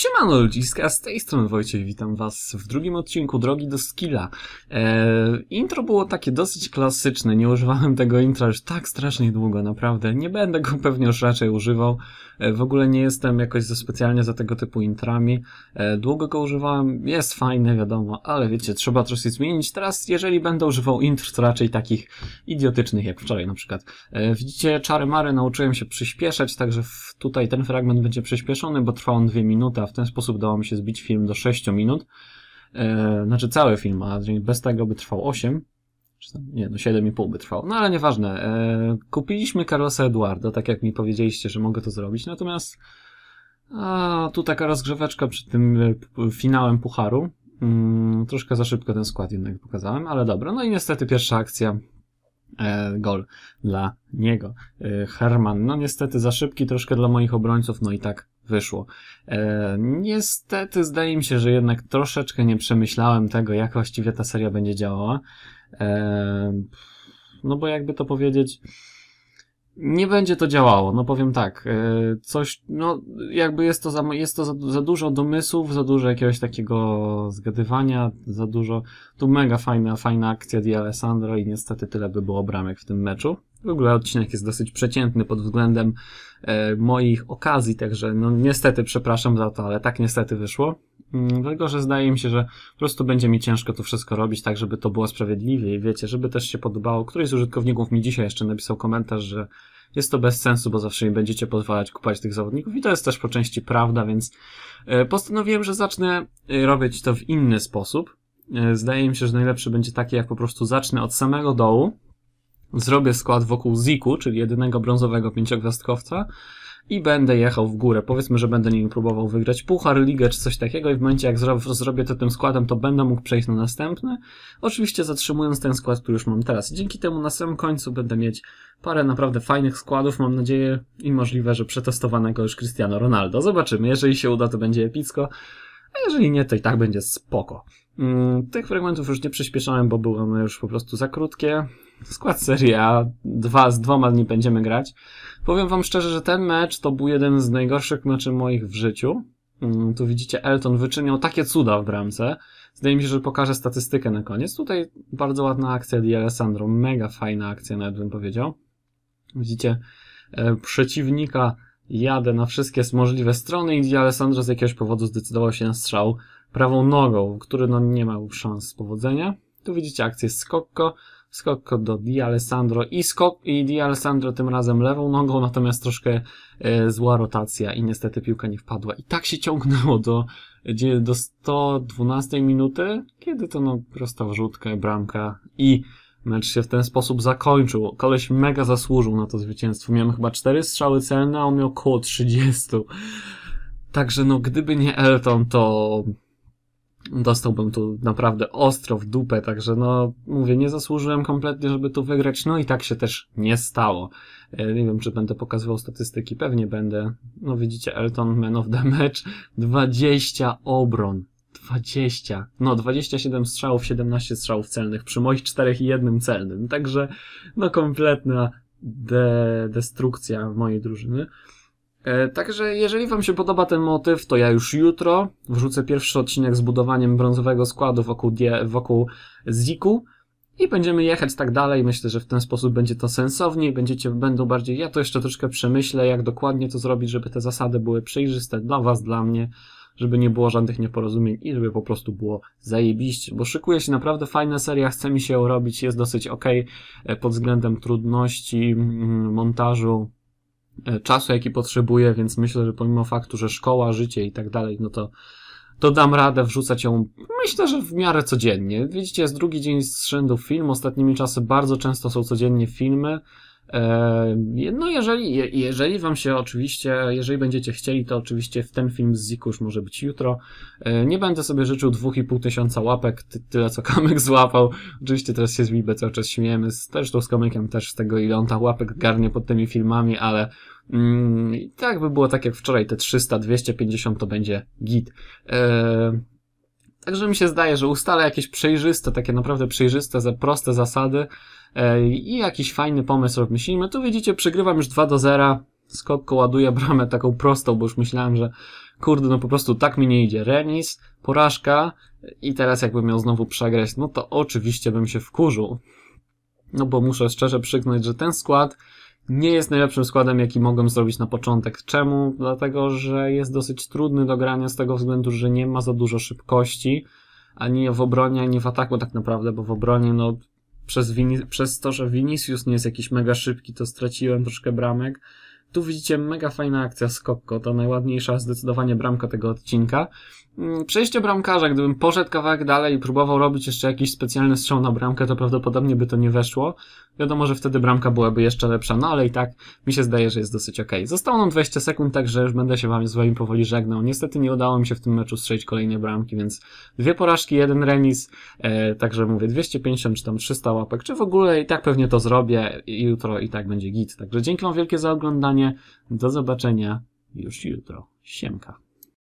Siemano ludziska, z tej strony Wojciech, witam was w drugim odcinku Drogi do Skilla. Eee, intro było takie dosyć klasyczne, nie używałem tego intra już tak strasznie długo, naprawdę. Nie będę go pewnie już raczej używał. Eee, w ogóle nie jestem jakoś za specjalnie za tego typu intrami. Eee, długo go używałem, jest fajne, wiadomo, ale wiecie, trzeba troszkę zmienić. Teraz, jeżeli będę używał intr, to raczej takich idiotycznych, jak wczoraj na przykład. Eee, widzicie, czary mary nauczyłem się przyspieszać, także w, tutaj ten fragment będzie przyspieszony, bo trwa on dwie minuty, w ten sposób dało mi się zbić film do 6 minut. E, znaczy cały film, a bez tego by trwał 8. Nie, no 7,5 by trwał. No ale nieważne. E, kupiliśmy Carlosa Eduarda, tak jak mi powiedzieliście, że mogę to zrobić. Natomiast a, tu taka rozgrzeweczka przed tym e, finałem pucharu. Mm, troszkę za szybko ten skład jednak pokazałem, ale dobra. No i niestety pierwsza akcja E, gol dla niego. E, Herman, no niestety za szybki troszkę dla moich obrońców, no i tak wyszło. E, niestety zdaje mi się, że jednak troszeczkę nie przemyślałem tego, jak właściwie ta seria będzie działała. No bo jakby to powiedzieć, nie będzie to działało, no powiem tak. E, coś, no jakby jest to, za, jest to za, za dużo domysłów, za dużo jakiegoś takiego zgadywania, za dużo. Tu mega fajna, fajna akcja Di Alessandro i niestety tyle by było bramek w tym meczu. W ogóle odcinek jest dosyć przeciętny pod względem e, moich okazji, także no niestety przepraszam za to, ale tak niestety wyszło. Mm, dlatego, że zdaje mi się, że po prostu będzie mi ciężko to wszystko robić tak, żeby to było sprawiedliwie i wiecie, żeby też się podobało. Któryś z użytkowników mi dzisiaj jeszcze napisał komentarz, że jest to bez sensu, bo zawsze mi będziecie pozwalać kupować tych zawodników i to jest też po części prawda, więc e, postanowiłem, że zacznę e, robić to w inny sposób. E, zdaje mi się, że najlepszy będzie taki, jak po prostu zacznę od samego dołu, Zrobię skład wokół Ziku, czyli jedynego brązowego pięciogwiazdkowca i będę jechał w górę. Powiedzmy, że będę nim próbował wygrać puchar, ligę czy coś takiego i w momencie jak zrobię to tym składem, to będę mógł przejść na następny. Oczywiście zatrzymując ten skład, który już mam teraz. Dzięki temu na samym końcu będę mieć parę naprawdę fajnych składów, mam nadzieję i możliwe, że przetestowanego już Cristiano Ronaldo. Zobaczymy, jeżeli się uda, to będzie epicko, a jeżeli nie, to i tak będzie spoko. Mm, tych fragmentów już nie przyspieszałem, bo były one już po prostu za krótkie. Skład serii A, dwa, z dwoma dni będziemy grać. Powiem wam szczerze, że ten mecz to był jeden z najgorszych meczy moich w życiu. Mm, tu widzicie, Elton wyczynił takie cuda w bramce. Zdaje mi się, że pokażę statystykę na koniec. Tutaj bardzo ładna akcja Di Alessandro, mega fajna akcja nawet bym powiedział. Widzicie, e, przeciwnika jadę na wszystkie możliwe strony i Di Alessandro z jakiegoś powodu zdecydował się na strzał prawą nogą, który no nie ma szans powodzenia. Tu widzicie akcję Skokko, Skokko do Di Alessandro i, skok, i Di Alessandro tym razem lewą nogą, natomiast troszkę e, zła rotacja i niestety piłka nie wpadła. I tak się ciągnęło do, do 112 minuty, kiedy to no prosta wrzutka, bramka i mecz się w ten sposób zakończył. Koleś mega zasłużył na to zwycięstwo. Miałem chyba cztery strzały celne, a on miał około 30. Także no gdyby nie Elton, to dostałbym tu naprawdę ostro w dupę, także no mówię, nie zasłużyłem kompletnie, żeby tu wygrać, no i tak się też nie stało. E, nie wiem, czy będę pokazywał statystyki, pewnie będę. No widzicie, Elton, man of the match, 20 obron. 20, no 27 strzałów, 17 strzałów celnych przy moich 4 i jednym celnym, także no kompletna de destrukcja mojej drużyny. E, także jeżeli Wam się podoba ten motyw, to ja już jutro wrzucę pierwszy odcinek z budowaniem brązowego składu wokół, die, wokół Ziku i będziemy jechać tak dalej. Myślę, że w ten sposób będzie to sensowniej, będziecie, będą bardziej, ja to jeszcze troszkę przemyślę, jak dokładnie to zrobić, żeby te zasady były przejrzyste dla Was, dla mnie, żeby nie było żadnych nieporozumień i żeby po prostu było zajebiście, bo szykuje się naprawdę fajna seria, chce mi się ją robić, jest dosyć ok e, pod względem trudności, mm, montażu, E, czasu, jaki potrzebuję, więc myślę, że pomimo faktu, że szkoła, życie i tak dalej, no to, to dam radę wrzucać ją, myślę, że w miarę codziennie. Widzicie, jest drugi dzień z rzędu film, ostatnimi czasy bardzo często są codziennie filmy, E, no, jeżeli, jeżeli Wam się oczywiście, jeżeli będziecie chcieli, to oczywiście w ten film z Zikusz może być jutro. E, nie będę sobie życzył dwóch i pół tysiąca łapek, tyle co Kamek złapał. Oczywiście teraz się z Bibę cały czas śmiejemy, z, też tu z Kamykiem też z tego, ile on tam łapek garnie pod tymi filmami, ale mm, tak by było tak jak wczoraj, te 300, 250 to będzie git. Yy, Także mi się zdaje, że ustala jakieś przejrzyste, takie naprawdę przejrzyste, proste zasady e, i jakiś fajny pomysł obmyślimy. Tu widzicie, przegrywam już 2 do 0. Skokko ładuje bramę taką prostą, bo już myślałem, że kurde, no po prostu tak mi nie idzie. Renis porażka i teraz jakbym miał znowu przegrać, no to oczywiście bym się wkurzył. No bo muszę szczerze przyznać, że ten skład nie jest najlepszym składem, jaki mogłem zrobić na początek. Czemu? Dlatego, że jest dosyć trudny do grania z tego względu, że nie ma za dużo szybkości, ani w obronie, ani w ataku tak naprawdę, bo w obronie, no, przez, przez to, że Vinicius nie jest jakiś mega szybki, to straciłem troszkę bramek. Tu widzicie mega fajna akcja z Kokko, to najładniejsza zdecydowanie bramka tego odcinka. Mm, przejście bramkarza, gdybym poszedł kawałek dalej i próbował robić jeszcze jakiś specjalny strzał na bramkę, to prawdopodobnie by to nie weszło. Wiadomo, że wtedy bramka byłaby jeszcze lepsza, no ale i tak mi się zdaje, że jest dosyć ok. Zostało nam 20 sekund, także już będę się wam z wami powoli żegnał. Niestety nie udało mi się w tym meczu strzelić kolejnej bramki, więc dwie porażki, jeden remis, e, także mówię 250 czy tam 300 łapek, czy w ogóle i tak pewnie to zrobię i jutro i tak będzie git. Także dzięki wam wielkie za oglądanie, do zobaczenia już jutro. Siemka.